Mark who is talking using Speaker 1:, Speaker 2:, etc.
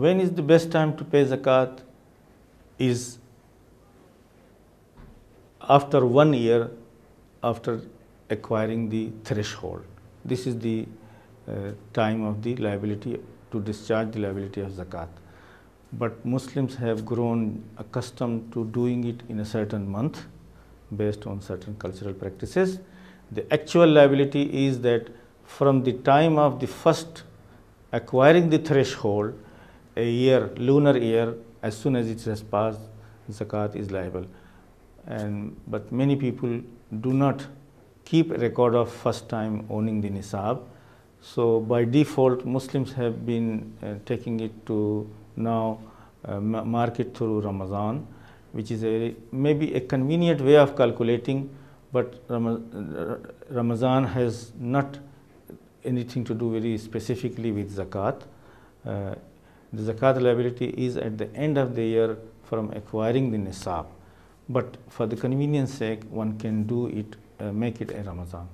Speaker 1: when is the best time to pay zakat is after one year after acquiring the threshold. This is the uh, time of the liability to discharge the liability of zakat. But Muslims have grown accustomed to doing it in a certain month based on certain cultural practices. The actual liability is that from the time of the first acquiring the threshold a year, lunar year, as soon as it has passed, zakat is liable. And, but many people do not keep record of first time owning the nisab. So by default, Muslims have been uh, taking it to now uh, market through Ramadan, which is a maybe a convenient way of calculating, but uh, Ramadan has not anything to do very specifically with zakat. Uh, the zakat liability is at the end of the year from acquiring the nisab but for the convenience sake one can do it uh, make it a ramadan